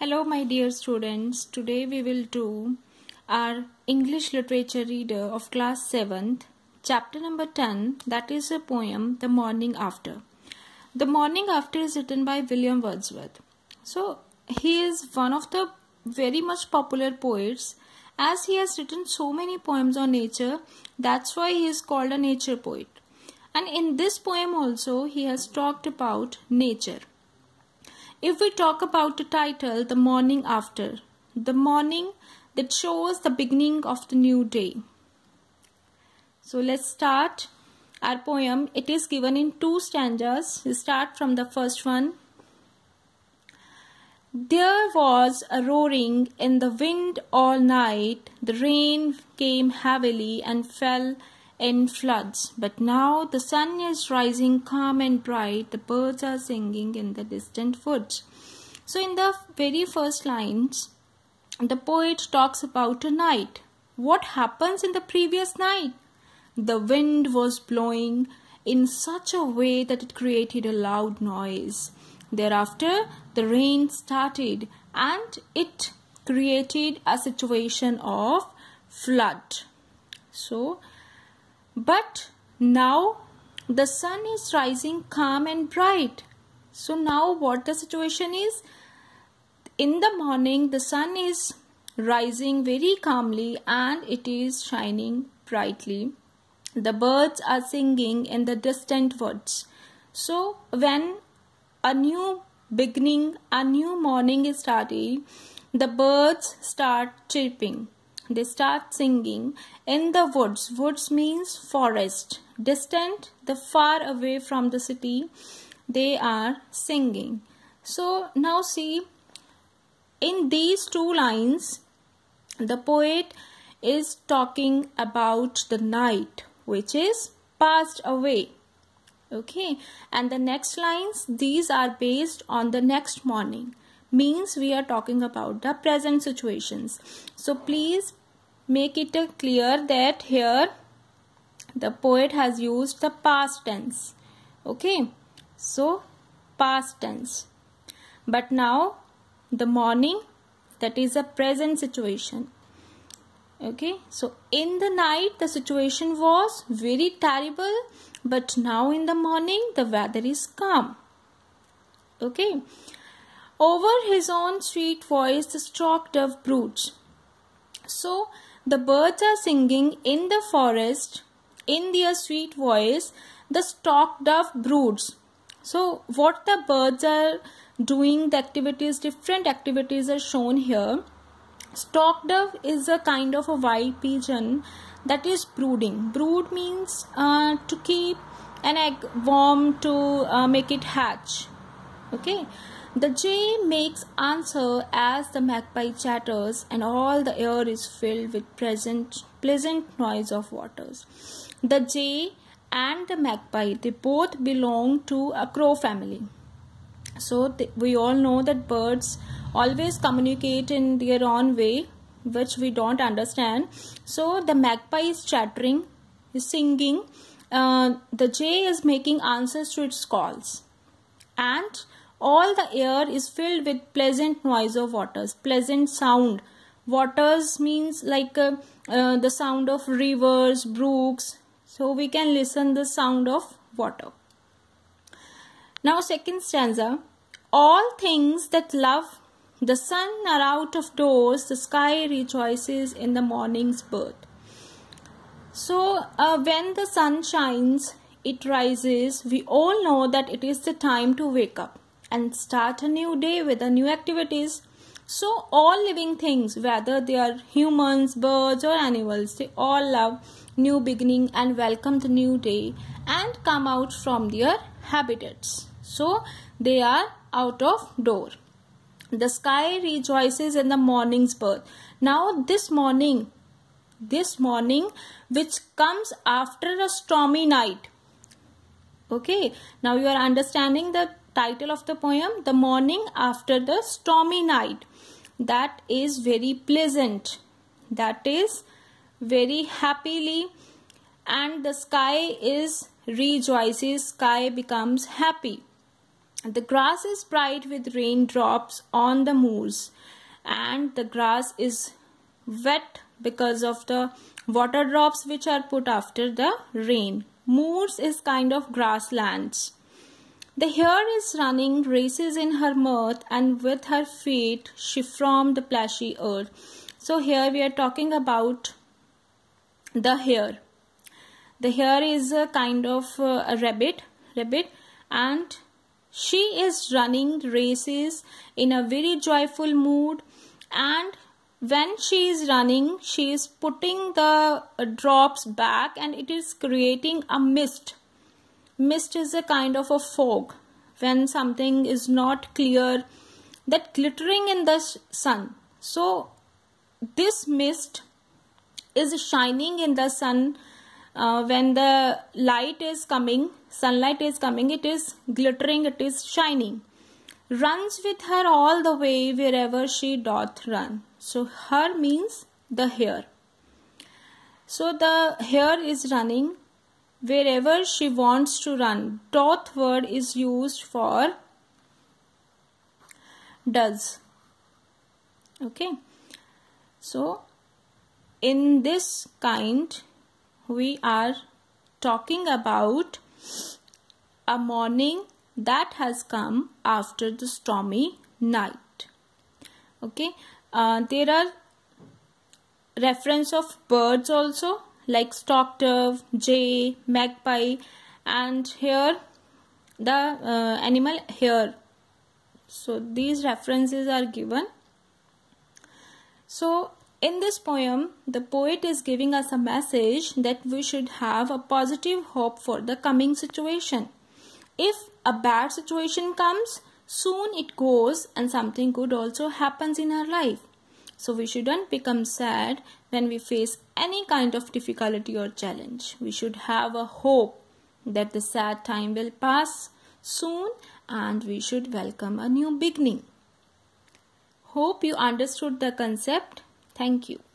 Hello, my dear students. Today we will do our English literature reader of class 7th, chapter number 10, that is a poem, The Morning After. The Morning After is written by William Wordsworth. So, he is one of the very much popular poets as he has written so many poems on nature, that's why he is called a nature poet. And in this poem also, he has talked about nature. If we talk about the title, The Morning After, the morning that shows the beginning of the new day. So let's start our poem. It is given in two stanzas. We start from the first one. There was a roaring in the wind all night. The rain came heavily and fell in floods. But now the sun is rising calm and bright, the birds are singing in the distant woods. So, in the very first lines, the poet talks about a night. What happens in the previous night? The wind was blowing in such a way that it created a loud noise. Thereafter, the rain started and it created a situation of flood. So, but now the sun is rising calm and bright. So now what the situation is? In the morning the sun is rising very calmly and it is shining brightly. The birds are singing in the distant woods. So when a new beginning, a new morning is starting, the birds start chirping they start singing in the woods woods means forest distant the far away from the city they are singing so now see in these two lines the poet is talking about the night which is passed away okay and the next lines these are based on the next morning means we are talking about the present situations so please make it clear that here the poet has used the past tense okay so past tense but now the morning that is a present situation okay so in the night the situation was very terrible but now in the morning the weather is calm okay over his own sweet voice the stork dove broods. So the birds are singing in the forest in their sweet voice, the stork dove broods. So, what the birds are doing, the activities, different activities are shown here. Stork dove is a kind of a wild pigeon that is brooding. Brood means uh, to keep an egg warm to uh, make it hatch. Okay, the jay makes answer as the magpie chatters, and all the air is filled with pleasant, pleasant noise of waters. The jay and the magpie they both belong to a crow family. So we all know that birds always communicate in their own way, which we don't understand. So the magpie is chattering, is singing. Uh, the jay is making answers to its calls, and all the air is filled with pleasant noise of waters pleasant sound waters means like uh, uh, the sound of rivers brooks so we can listen the sound of water now second stanza all things that love the sun are out of doors the sky rejoices in the morning's birth so uh, when the sun shines it rises we all know that it is the time to wake up and start a new day with a new activities so all living things whether they are humans birds or animals they all love new beginning and welcome the new day and come out from their habitats so they are out of door the sky rejoices in the morning's birth now this morning this morning which comes after a stormy night okay now you are understanding the title of the poem The Morning After the Stormy Night. That is very pleasant. That is very happily and the sky is rejoices sky becomes happy the grass is bright with raindrops on the moors and the grass is wet because of the water drops which are put after the rain moors is kind of grasslands the hare is running, races in her mouth, and with her feet she from the plashy earth. So here we are talking about the hare. The hare is a kind of uh, a rabbit, rabbit, and she is running races in a very joyful mood. And when she is running, she is putting the drops back, and it is creating a mist mist is a kind of a fog when something is not clear that glittering in the sun so this mist is shining in the sun uh, when the light is coming sunlight is coming it is glittering it is shining runs with her all the way wherever she doth run so her means the hair so the hair is running wherever she wants to run. Dot word is used for does. Okay. So, in this kind, we are talking about a morning that has come after the stormy night. Okay. Uh, there are reference of birds also like stockdove, jay, magpie and here the uh, animal here. So these references are given. So in this poem, the poet is giving us a message that we should have a positive hope for the coming situation. If a bad situation comes, soon it goes and something good also happens in our life. So we shouldn't become sad when we face any kind of difficulty or challenge. We should have a hope that the sad time will pass soon and we should welcome a new beginning. Hope you understood the concept. Thank you.